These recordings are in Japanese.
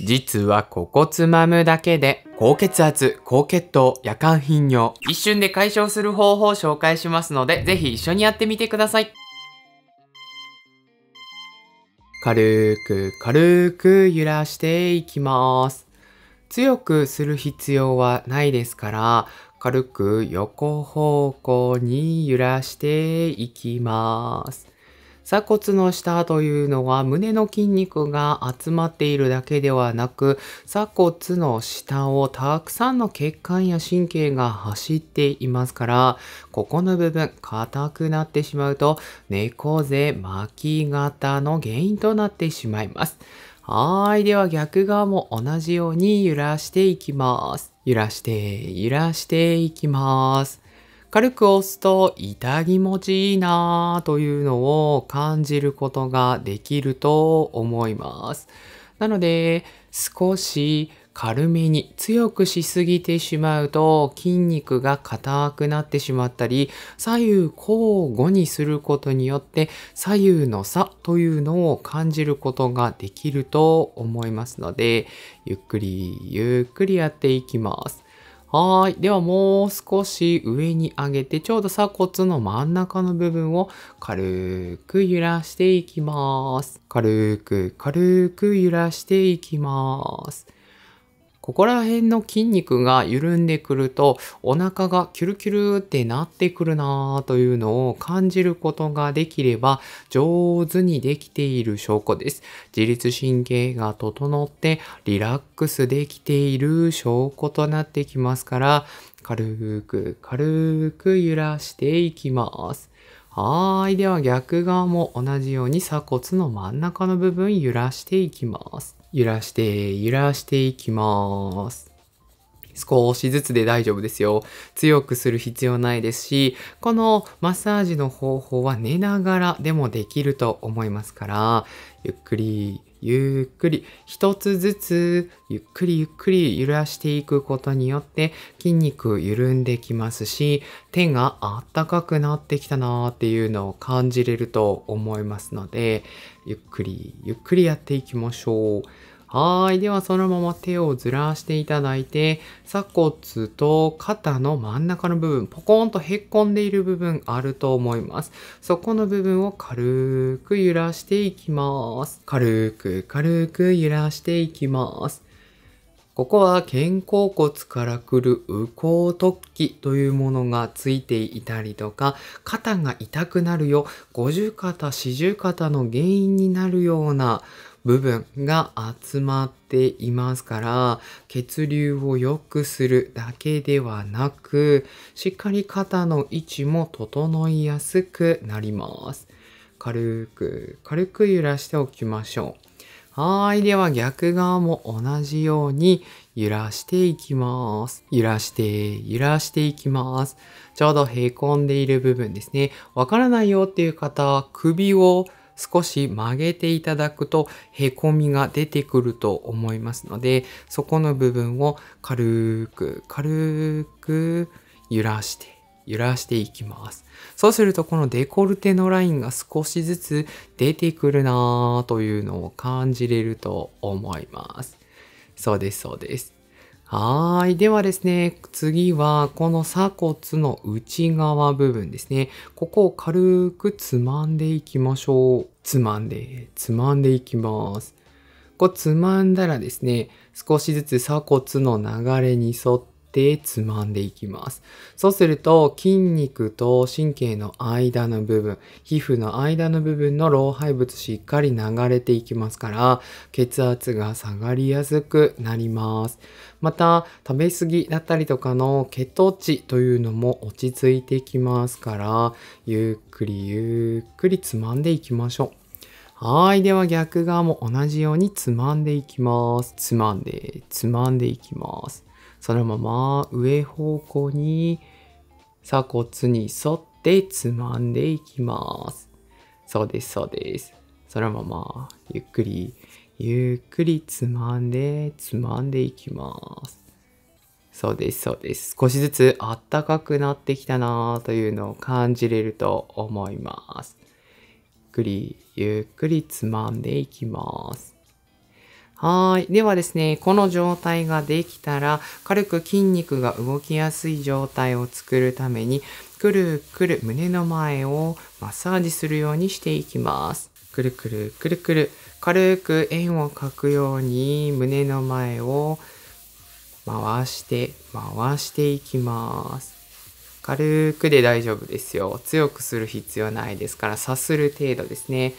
実はここつまむだけで高血圧、高血糖、夜間頻尿一瞬で解消する方法を紹介しますのでぜひ一緒にやってみてください軽く軽く揺らしていきます強くする必要はないですから軽く横方向に揺らしていきます鎖骨の下というのは胸の筋肉が集まっているだけではなく、鎖骨の下をたくさんの血管や神経が走っていますから、ここの部分硬くなってしまうと、猫背巻き型の原因となってしまいます。はい。では逆側も同じように揺らしていきます。揺らして、揺らしていきます。軽く押すと痛気持ちいいなというのを感じることができると思います。なので少し軽めに強くしすぎてしまうと筋肉が硬くなってしまったり左右交互にすることによって左右の差というのを感じることができると思いますのでゆっくりゆっくりやっていきます。はい。ではもう少し上に上げて、ちょうど鎖骨の真ん中の部分を軽く揺らしていきます。軽く軽く揺らしていきます。ここら辺の筋肉が緩んでくるとお腹がキュルキュルってなってくるなぁというのを感じることができれば上手にできている証拠です。自律神経が整ってリラックスできている証拠となってきますから軽く軽く揺らしていきます。はーい。では逆側も同じように鎖骨の真ん中の部分揺らしていきます。揺らして揺らしていきます。少しずつで大丈夫ですよ。強くする必要ないですし、このマッサージの方法は寝ながらでもできると思いますから、ゆっくり、ゆっくり、一つずつ、ゆっくりゆっくり揺らしていくことによって、筋肉緩んできますし、手があったかくなってきたなーっていうのを感じれると思いますので、ゆっくり、ゆっくりやっていきましょう。はい。では、そのまま手をずらしていただいて、鎖骨と肩の真ん中の部分、ポコンとへっこんでいる部分あると思います。そこの部分を軽く揺らしていきます。軽く軽く揺らしていきます。ここは肩甲骨から来る右向突起というものがついていたりとか、肩が痛くなるよ、五十肩、四十肩の原因になるような、部分が集まっていますから血流を良くするだけではなくしっかり肩の位置も整いやすくなります軽く軽く揺らしておきましょうはいでは逆側も同じように揺らしていきます。揺らして、揺らしていきます。ちょうどへこんでいる部分ですね。わからないよっていう方、は首を少し曲げていただくとへこみが出てくると思いますので、そこの部分を軽く軽く揺らして、揺らしていきます。そうするとこのデコルテのラインが少しずつ出てくるなぁというのを感じれると思います。そうです、そうです。はい。ではですね、次はこの鎖骨の内側部分ですね。ここを軽くつまんでいきましょう。つまんで、つまんでいきます。こうつまんだらですね、少しずつ鎖骨の流れに沿っってつまんでいきます。そうすると筋肉と神経の間の部分、皮膚の間の部分の老廃物しっかり流れていきますから血圧が下がりやすくなります。また食べ過ぎだったりとかの血糖値というのも落ち着いてきますからゆっくりゆっくりつまんでいきましょう。はい。では逆側も同じようにつまんでいきます。つまんで、つまんでいきます。そのまま上方向に鎖骨に沿ってつまんでいきます。そうです、そうです。そのままゆっくり、ゆっくりつまんで、つまんでいきます。そうです、そうです。少しずつあったかくなってきたなというのを感じれると思います。ゆっくり、ゆっくりつまんでいきます。はい。ではですね、この状態ができたら、軽く筋肉が動きやすい状態を作るために、くるくる胸の前をマッサージするようにしていきます。くるくるくるくる、軽く円を描くように胸の前を回して回していきます。軽くで大丈夫ですよ。強くする必要ないですから、さする程度ですね。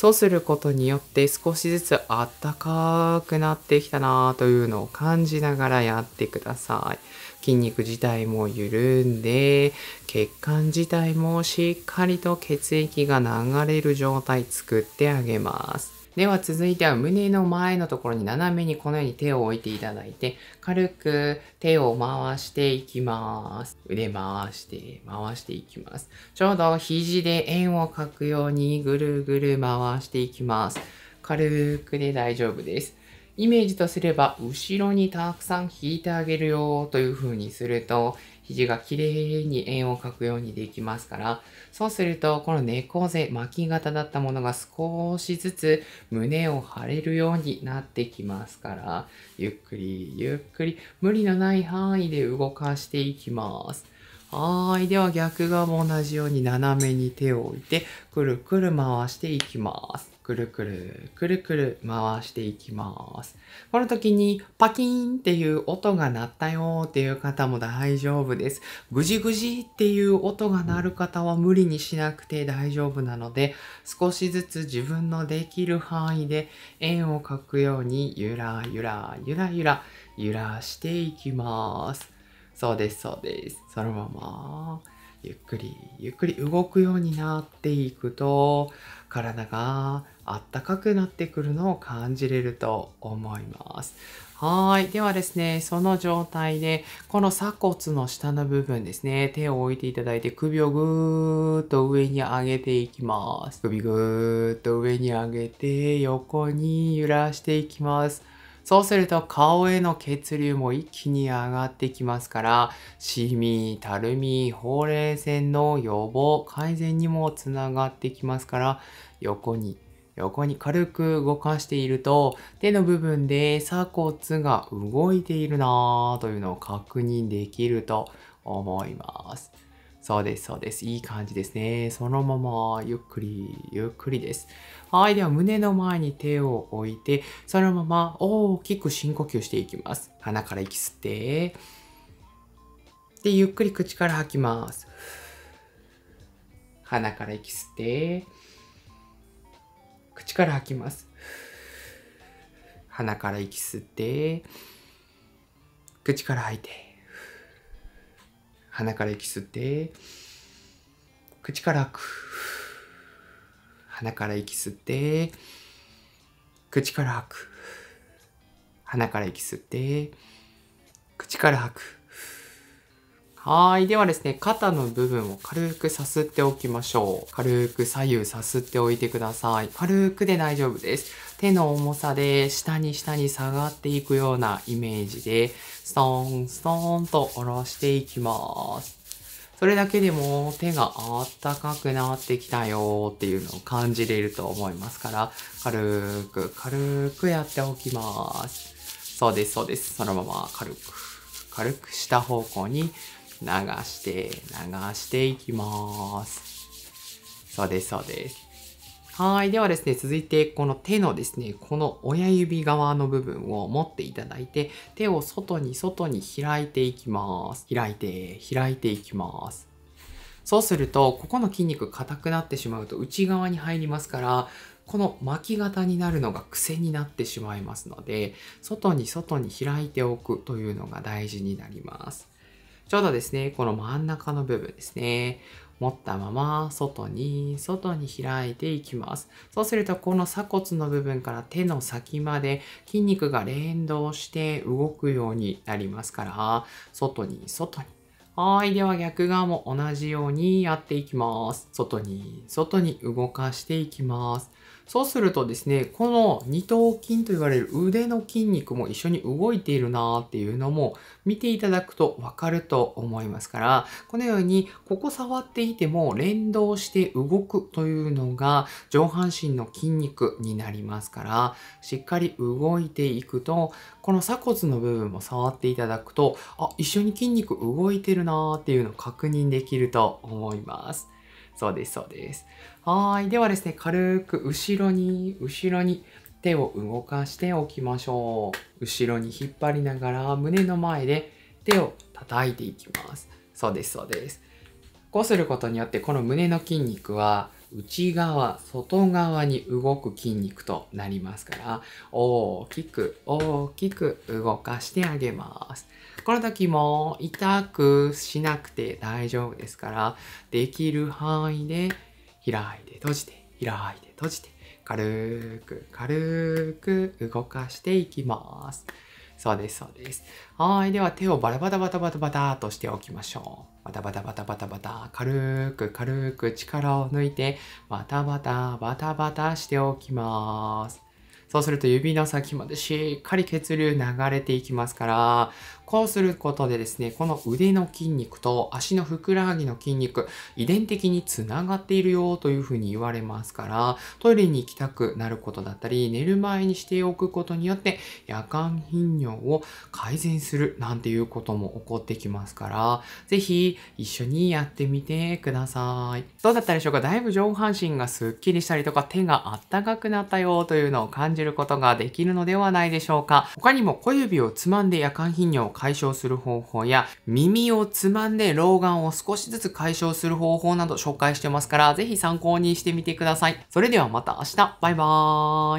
そうすることによって少しずつあったかくなってきたなというのを感じながらやってください。筋肉自体も緩んで、血管自体もしっかりと血液が流れる状態作ってあげます。では続いては胸の前のところに斜めにこのように手を置いていただいて、軽く手を回していきます。腕回して、回していきます。ちょうど肘で円を描くようにぐるぐる回していきます。軽くで大丈夫です。イメージとすれば、後ろにたくさん引いてあげるよという風にすると、肘がきれいに円を描くようにできますから、そうすると、この猫背、巻き型だったものが少しずつ胸を張れるようになってきますから、ゆっくりゆっくり無理のない範囲で動かしていきます。はい。では逆側も同じように斜めに手を置いて、くるくる回していきます。くるくる、くるくる回していきます。この時にパキーンっていう音が鳴ったよーっていう方も大丈夫です。ぐじぐじっていう音が鳴る方は無理にしなくて大丈夫なので、少しずつ自分のできる範囲で円を描くようにゆらゆらゆらゆら揺らしていきます。そうですそうですそのままゆっくりゆっくり動くようになっていくと体があったかくなってくるのを感じれると思います。はい。ではですね、その状態で、この鎖骨の下の部分ですね、手を置いていただいて、首をぐーっと上に上げていきます。首ぐーっと上に上げて、横に揺らしていきます。そうすると顔への血流も一気に上がってきますから、シミ、たるみ、ほうれい線の予防、改善にもつながってきますから、横に横に軽く動かしていると手の部分で鎖骨が動いているなぁというのを確認できると思います。そうです、そうです。いい感じですね。そのまま、ゆっくり、ゆっくりです。はい。では、胸の前に手を置いて、そのまま大きく深呼吸していきます。鼻から息吸って、で、ゆっくり口から吐きます。鼻から息吸って、口から吐きます。鼻から息吸って、口から吐いて。鼻から息吸って、口から吐く。鼻から息吸って、口から吐く。鼻から息吸って、口から吐く。はい。ではですね、肩の部分を軽くさすっておきましょう。軽く左右さすっておいてください。軽くで大丈夫です。手の重さで下に下に下がっていくようなイメージで、ストーン、ストーンと下ろしていきます。それだけでも手があったかくなってきたよっていうのを感じれると思いますから、軽く軽くやっておきます。そうです、そうです。そのまま軽く、軽くした方向に流して流していきます。そうです、そうです。はい。ではですね、続いて、この手のですね、この親指側の部分を持っていただいて、手を外に外に開いていきます。開いて、開いていきます。そうすると、ここの筋肉硬くなってしまうと内側に入りますから、この巻き型になるのが癖になってしまいますので、外に外に開いておくというのが大事になります。ちょうどですね、この真ん中の部分ですね。持ったまま外に外に開いていきます。そうするとこの鎖骨の部分から手の先まで筋肉が連動して動くようになりますから外に外に。はい。では逆側も同じようにやっていきます。外に外に動かしていきます。そうするとですね、この二頭筋と言われる腕の筋肉も一緒に動いているなーっていうのも見ていただくとわかると思いますから、このようにここ触っていても連動して動くというのが上半身の筋肉になりますから、しっかり動いていくと、この鎖骨の部分も触っていただくと、あ、一緒に筋肉動いてるなーっていうのを確認できると思います。そうです、そうです。はい。ではですね、軽く後ろに、後ろに手を動かしておきましょう。後ろに引っ張りながら胸の前で手を叩いていきます。そうです、そうです。こうすることによってこの胸の筋肉は内側、外側に動く筋肉となりますから、大きく大きく動かしてあげます。この時も痛くしなくて大丈夫ですから、できる範囲で開いて閉じて、開いて閉じて、軽く軽く動かしていきます。そうです、そうです。はい。では手をバタバタバタバタバタとしておきましょう。バタバタバタバタバタ。軽く軽く力を抜いて、バタバタバタバタしておきます。そうすると指の先までしっかり血流流れていきますから、こうすることでですね、この腕の筋肉と足のふくらはぎの筋肉、遺伝的につながっているよというふうに言われますから、トイレに行きたくなることだったり、寝る前にしておくことによって、夜間頻尿を改善するなんていうことも起こってきますから、ぜひ一緒にやってみてください。どうだったでしょうかだいぶ上半身がスッキリしたりとか、手があったかくなったよというのを感じじることができるのではないでしょうか。他にも小指をつまんで夜間頻尿を解消する方法や、耳をつまんで老眼を少しずつ解消する方法など紹介してますから、ぜひ参考にしてみてください。それではまた明日、バイバーイ。